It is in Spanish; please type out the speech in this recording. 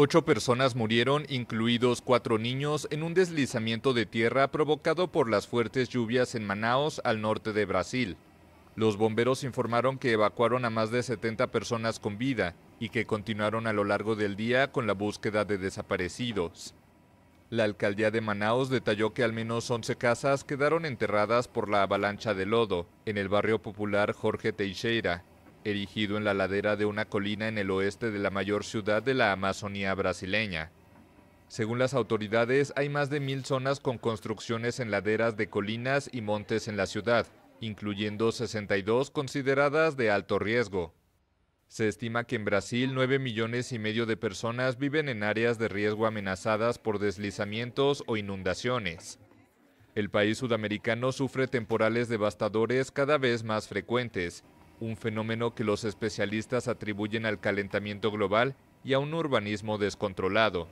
Ocho personas murieron, incluidos cuatro niños, en un deslizamiento de tierra provocado por las fuertes lluvias en Manaos, al norte de Brasil. Los bomberos informaron que evacuaron a más de 70 personas con vida y que continuaron a lo largo del día con la búsqueda de desaparecidos. La alcaldía de Manaos detalló que al menos 11 casas quedaron enterradas por la avalancha de lodo en el barrio popular Jorge Teixeira, erigido en la ladera de una colina en el oeste de la mayor ciudad de la Amazonía brasileña. Según las autoridades, hay más de mil zonas con construcciones en laderas de colinas y montes en la ciudad, incluyendo 62 consideradas de alto riesgo. Se estima que en Brasil 9 millones y medio de personas viven en áreas de riesgo amenazadas por deslizamientos o inundaciones. El país sudamericano sufre temporales devastadores cada vez más frecuentes, un fenómeno que los especialistas atribuyen al calentamiento global y a un urbanismo descontrolado.